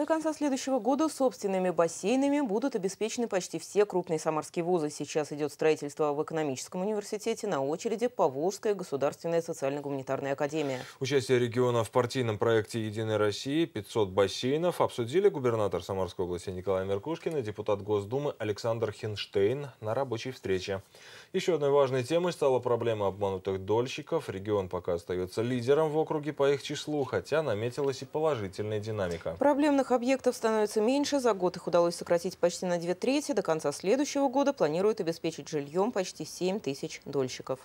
До конца следующего года собственными бассейнами будут обеспечены почти все крупные самарские вузы. Сейчас идет строительство в экономическом университете, на очереди Поволжская государственная социально-гуманитарная академия. Участие региона в партийном проекте «Единой России» 500 бассейнов обсудили губернатор Самарской области Николай Меркушкин и депутат Госдумы Александр Хинштейн на рабочей встрече. Еще одной важной темой стала проблема обманутых дольщиков. Регион пока остается лидером в округе по их числу, хотя наметилась и положительная динамика. Проблемных Таких объектов становится меньше. За год их удалось сократить почти на две трети. До конца следующего года планируют обеспечить жильем почти 7 тысяч дольщиков.